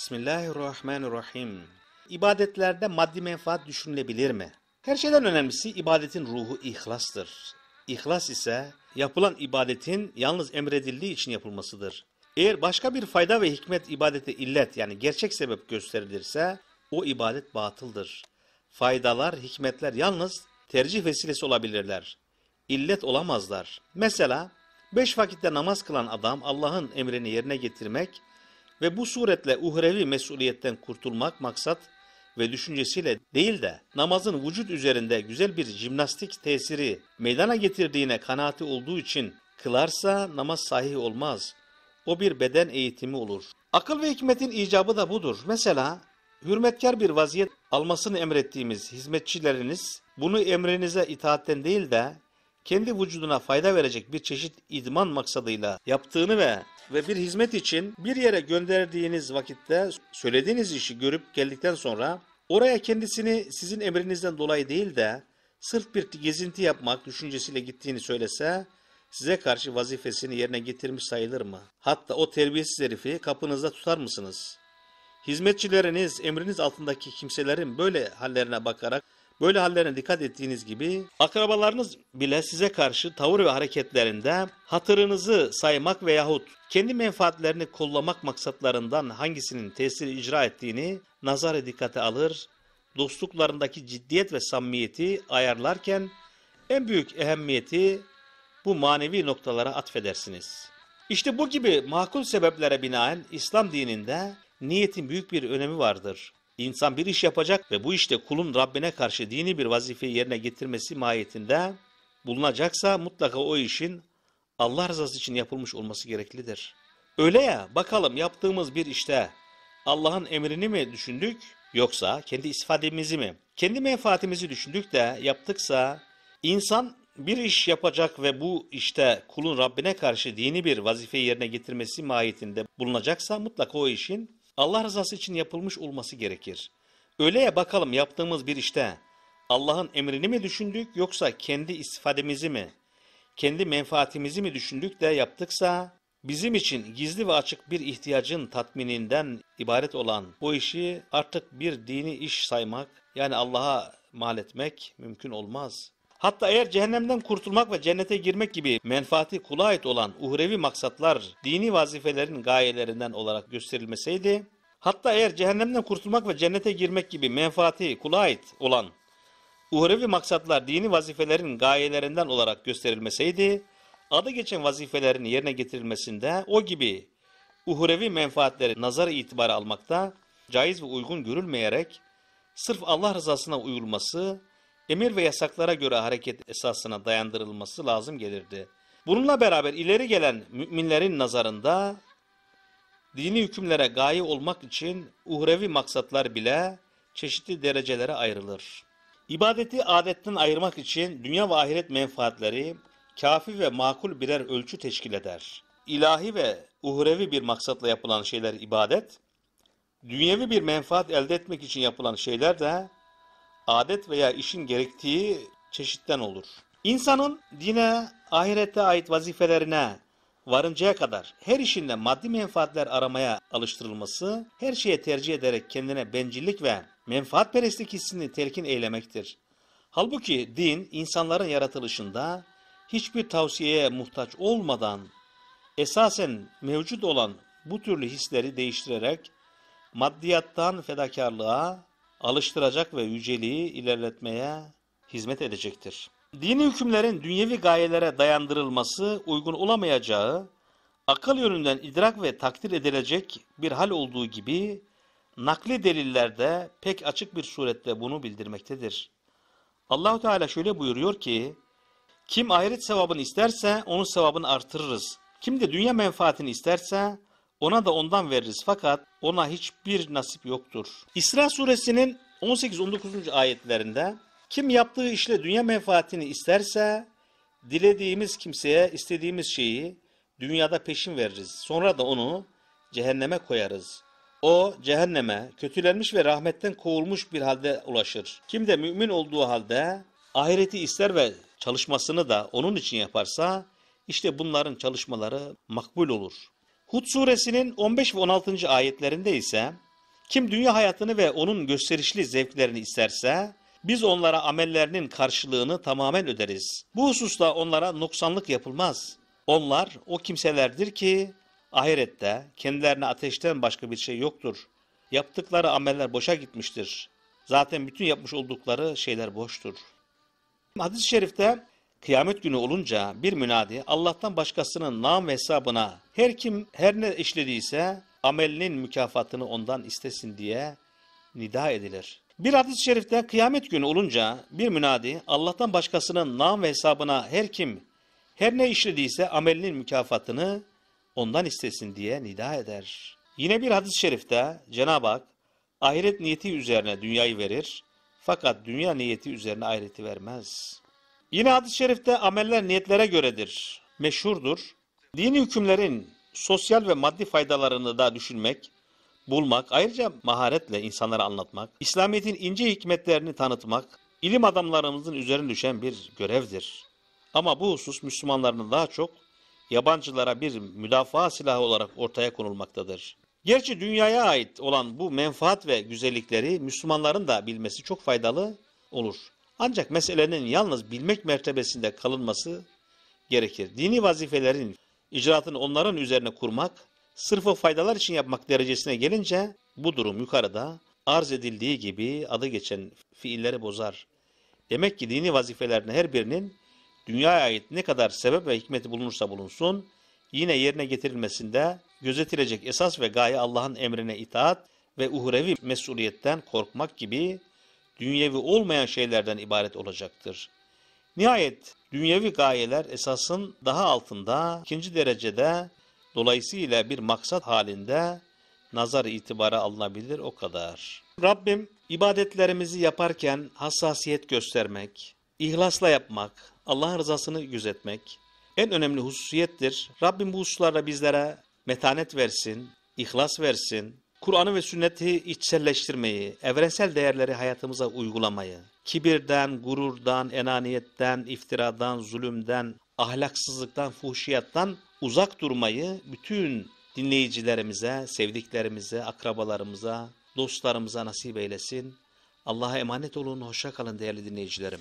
Bismillahirrahmanirrahim. İbadetlerde maddi menfaat düşünülebilir mi? Her şeyden önemlisi ibadetin ruhu ihlastır. İhlas ise yapılan ibadetin yalnız emredildiği için yapılmasıdır. Eğer başka bir fayda ve hikmet ibadete illet yani gerçek sebep gösterilirse o ibadet batıldır. Faydalar, hikmetler yalnız tercih vesilesi olabilirler. İllet olamazlar. Mesela beş vakitte namaz kılan adam Allah'ın emrini yerine getirmek ve bu suretle uhrevi mesuliyetten kurtulmak maksat ve düşüncesiyle değil de namazın vücut üzerinde güzel bir jimnastik tesiri meydana getirdiğine kanaati olduğu için kılarsa namaz sahih olmaz. O bir beden eğitimi olur. Akıl ve hikmetin icabı da budur. Mesela hürmetkar bir vaziyet almasını emrettiğimiz hizmetçileriniz bunu emrinize itaatten değil de kendi vücuduna fayda verecek bir çeşit idman maksadıyla yaptığını ve ve bir hizmet için bir yere gönderdiğiniz vakitte söylediğiniz işi görüp geldikten sonra oraya kendisini sizin emrinizden dolayı değil de sırf bir gezinti yapmak düşüncesiyle gittiğini söylese size karşı vazifesini yerine getirmiş sayılır mı? Hatta o terbiyesiz herifi kapınızda tutar mısınız? Hizmetçileriniz emriniz altındaki kimselerin böyle hallerine bakarak Böyle hallerine dikkat ettiğiniz gibi akrabalarınız bile size karşı tavır ve hareketlerinde hatırınızı saymak veyahut kendi menfaatlerini kollamak maksatlarından hangisinin tesiri icra ettiğini nazara dikkate alır, dostluklarındaki ciddiyet ve samimiyeti ayarlarken en büyük ehemmiyeti bu manevi noktalara atfedersiniz. İşte bu gibi makul sebeplere binaen İslam dininde niyetin büyük bir önemi vardır. İnsan bir iş yapacak ve bu işte kulun Rabbine karşı dini bir vazifeyi yerine getirmesi mahiyetinde bulunacaksa mutlaka o işin Allah rızası için yapılmış olması gereklidir. Öyle ya bakalım yaptığımız bir işte Allah'ın emrini mi düşündük yoksa kendi istifademizi mi? Kendi menfaatimizi düşündük de yaptıksa insan bir iş yapacak ve bu işte kulun Rabbine karşı dini bir vazifeyi yerine getirmesi mahiyetinde bulunacaksa mutlaka o işin Allah rızası için yapılmış olması gerekir. Öyleye bakalım yaptığımız bir işte Allah'ın emrini mi düşündük yoksa kendi istifademizi mi, kendi menfaatimizi mi düşündük de yaptıksa bizim için gizli ve açık bir ihtiyacın tatmininden ibaret olan bu işi artık bir dini iş saymak yani Allah'a mal etmek mümkün olmaz.'' Hatta eğer cehennemden kurtulmak ve cennete girmek gibi menfaati kula ait olan uhrevi maksatlar dini vazifelerin gayelerinden olarak gösterilmeseydi, hatta eğer cehennemden kurtulmak ve cennete girmek gibi menfaati kula ait olan uhrevi maksatlar dini vazifelerin gayelerinden olarak gösterilmeseydi, adı geçen vazifelerin yerine getirilmesinde o gibi uhrevi menfaatleri nazar itibara almakta caiz ve uygun görülmeyerek sırf Allah rızasına uyulması emir ve yasaklara göre hareket esasına dayandırılması lazım gelirdi. Bununla beraber ileri gelen müminlerin nazarında dini hükümlere gaye olmak için uhrevi maksatlar bile çeşitli derecelere ayrılır. İbadeti adetten ayırmak için dünya ve ahiret menfaatleri kafi ve makul birer ölçü teşkil eder. İlahi ve uhrevi bir maksatla yapılan şeyler ibadet, dünyevi bir menfaat elde etmek için yapılan şeyler de adet veya işin gerektiği çeşitten olur. İnsanın dine, ahirete ait vazifelerine varıncaya kadar her işinde maddi menfaatler aramaya alıştırılması, her şeye tercih ederek kendine bencillik ve menfaat menfaatperestlik hissini telkin eylemektir. Halbuki din insanların yaratılışında hiçbir tavsiyeye muhtaç olmadan esasen mevcut olan bu türlü hisleri değiştirerek maddiyattan fedakarlığa, alıştıracak ve yüceliği ilerletmeye hizmet edecektir. Dini hükümlerin dünyevi gayelere dayandırılması uygun olamayacağı, akıl yönünden idrak ve takdir edilecek bir hal olduğu gibi, nakli delillerde pek açık bir surette bunu bildirmektedir. Allahu Teala şöyle buyuruyor ki, kim ahiret sevabını isterse onun sevabını artırırız. Kim de dünya menfaatini isterse ona da ondan veririz fakat ona hiçbir nasip yoktur. İsra suresinin 18-19. ayetlerinde kim yaptığı işle dünya menfaatini isterse dilediğimiz kimseye istediğimiz şeyi dünyada peşin veririz. Sonra da onu cehenneme koyarız. O cehenneme kötülenmiş ve rahmetten kovulmuş bir halde ulaşır. Kim de mümin olduğu halde ahireti ister ve çalışmasını da onun için yaparsa işte bunların çalışmaları makbul olur. Hud suresinin 15 ve 16. ayetlerinde ise kim dünya hayatını ve onun gösterişli zevklerini isterse biz onlara amellerinin karşılığını tamamen öderiz. Bu hususta onlara noksanlık yapılmaz. Onlar o kimselerdir ki ahirette kendilerine ateşten başka bir şey yoktur. Yaptıkları ameller boşa gitmiştir. Zaten bütün yapmış oldukları şeyler boştur. Hadis-i şerifte Kıyamet günü olunca bir münadi Allah'tan başkasının nam ve hesabına her kim her ne işlediyse amelinin mükafatını ondan istesin diye nida edilir. Bir hadis-i şerifte kıyamet günü olunca bir münadi Allah'tan başkasının nam ve hesabına her kim her ne işlediyse amelinin mükafatını ondan istesin diye nida eder. Yine bir hadis-i şerifte Cenab-ı Hak ahiret niyeti üzerine dünyayı verir fakat dünya niyeti üzerine ahireti vermez. Yine hadis-i şerifte ameller niyetlere göredir, meşhurdur. Dini hükümlerin sosyal ve maddi faydalarını da düşünmek, bulmak, ayrıca maharetle insanlara anlatmak, İslamiyet'in ince hikmetlerini tanıtmak, ilim adamlarımızın üzerine düşen bir görevdir. Ama bu husus Müslümanların daha çok yabancılara bir müdafaa silahı olarak ortaya konulmaktadır. Gerçi dünyaya ait olan bu menfaat ve güzellikleri Müslümanların da bilmesi çok faydalı olur. Ancak meselenin yalnız bilmek mertebesinde kalınması gerekir. Dini vazifelerin icraatını onların üzerine kurmak, sırf o faydalar için yapmak derecesine gelince bu durum yukarıda arz edildiği gibi adı geçen fiilleri bozar. Demek ki dini vazifelerin her birinin dünyaya ait ne kadar sebep ve hikmeti bulunursa bulunsun, yine yerine getirilmesinde gözetilecek esas ve gaye Allah'ın emrine itaat ve uhrevi mesuliyetten korkmak gibi dünyevi olmayan şeylerden ibaret olacaktır. Nihayet dünyevi gayeler esasın daha altında ikinci derecede dolayısıyla bir maksat halinde nazar itibara alınabilir o kadar. Rabbim ibadetlerimizi yaparken hassasiyet göstermek, ihlasla yapmak, Allah rızasını gözetmek en önemli hususiyettir. Rabbim bu hususlarda bizlere metanet versin, ihlas versin, Kur'an'ı ve sünneti içselleştirmeyi, evrensel değerleri hayatımıza uygulamayı, kibirden, gururdan, enaniyetten, iftiradan, zulümden, ahlaksızlıktan, fuhşiyattan uzak durmayı bütün dinleyicilerimize, sevdiklerimize, akrabalarımıza, dostlarımıza nasip eylesin. Allah'a emanet olun, hoşça kalın değerli dinleyicilerim.